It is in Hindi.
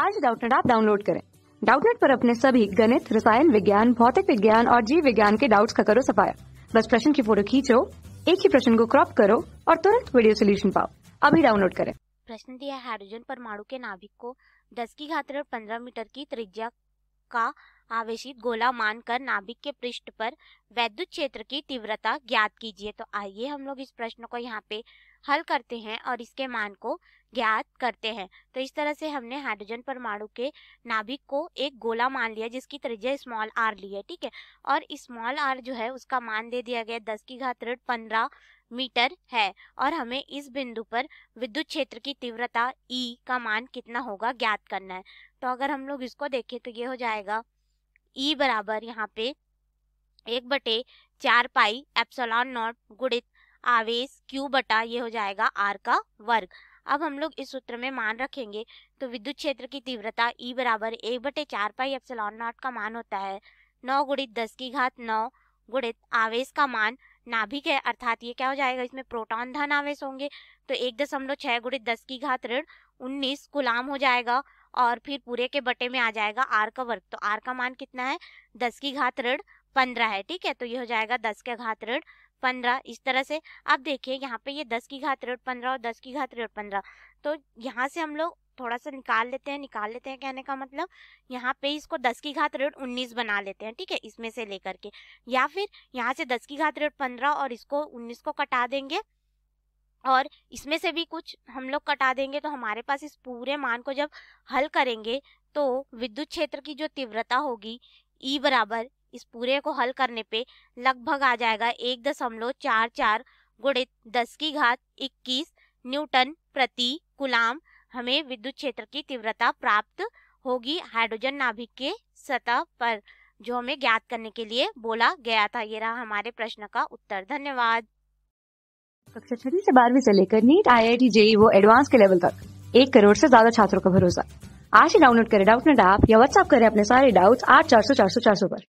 आज डाउटनेट आप डाउनलोड करें डाउटनेट पर अपने सभी गणित रसायन विज्ञान भौतिक विज्ञान और जीव विज्ञान के डाउट्स का करो सफाया बस प्रश्न की फोटो खींचो एक ही प्रश्न को क्रॉप करो और तुरंत वीडियो सोल्यूशन पाओ अभी डाउनलोड करें प्रश्न दिया है हाइड्रोजन परमाणु के नाभिक को दस की और पंद्रह मीटर की त्रिज्या का आवेशित गोला मानकर नाभिक के पृष्ठ पर वैद्युत क्षेत्र की तीव्रता ज्ञात कीजिए तो आइए हम लोग इस प्रश्न को यहाँ पे हल करते हैं और इसके मान को ज्ञात करते हैं तो इस तरह से हमने हाइड्रोजन परमाणु के नाभिक को एक गोला मान लिया जिसकी त्रिज्या स्मॉल आर ली है ठीक है और स्मॉल आर जो है उसका मान दे दिया गया दस की घात ऋण पंद्रह मीटर है और हमें इस बिंदु पर विद्युत क्षेत्र की तीव्रता ई e का मान कितना होगा ज्ञात करना है तो अगर हम लोग इसको देखें तो ये हो जाएगा ई e बराबर यहाँ पे एक बटे चार पाई एप्सोलॉन नॉट गुणित आवेश Q बटा ये हो जाएगा R का वर्ग अब हम लोग इस सूत्र में मान रखेंगे तो विद्युत क्षेत्र की तीव्रता E बराबर एक बटे चार पाई एप्सिलॉन नॉट का मान होता है नौ गुणित दस की घात नौ गुणित आवेश का मान नाभिक है अर्थात ये क्या हो जाएगा इसमें प्रोटॉन धन आवेश होंगे तो एक दशमलव छः गुणित दस की घात ऋण उन्नीस गुलाम हो जाएगा और फिर पूरे के बटे में आ जाएगा आर का वर्ग तो आर का मान कितना है दस की घात ऋण पंद्रह है ठीक है तो ये हो जाएगा दस का घात ऋण पंद्रह इस तरह से आप देखिए यहाँ पे ये दस की घात रेट पंद्रह और दस की घात रेट पंद्रह तो यहाँ से हम लोग थोड़ा सा निकाल लेते हैं निकाल लेते हैं कहने का मतलब यहाँ पे इसको दस की घात रेट उन्नीस बना लेते हैं ठीक है इसमें से लेकर के या फिर यहाँ से दस की घात रेट पंद्रह और इसको उन्नीस को कटा देंगे और इसमें से भी कुछ हम लोग कटा देंगे तो हमारे पास इस पूरे मान को जब हल करेंगे तो विद्युत क्षेत्र की जो तीव्रता होगी ई e बराबर इस पूरे को हल करने पे लगभग आ जाएगा एक दशमलव चार चार गुणित दस की घात इक्कीस न्यूटन प्रति गुलाम हमें विद्युत क्षेत्र की तीव्रता प्राप्त होगी हाइड्रोजन नाभिक के सतह पर जो हमें ज्ञात करने के लिए बोला गया था ये रहा हमारे प्रश्न का उत्तर धन्यवाद कक्षा छठी से बारहवीं से लेकर NEET I I T JEE वो एडवांस के लेवल तक एक करोड़ से ज्यादा छात्रों का भरोसा आज ही डाउनलोड करें डाउट नेट ऐप या व्हाट्सअप करें अपने सारे डाउट्स आठ चार सौ चार सौ चार सौ पर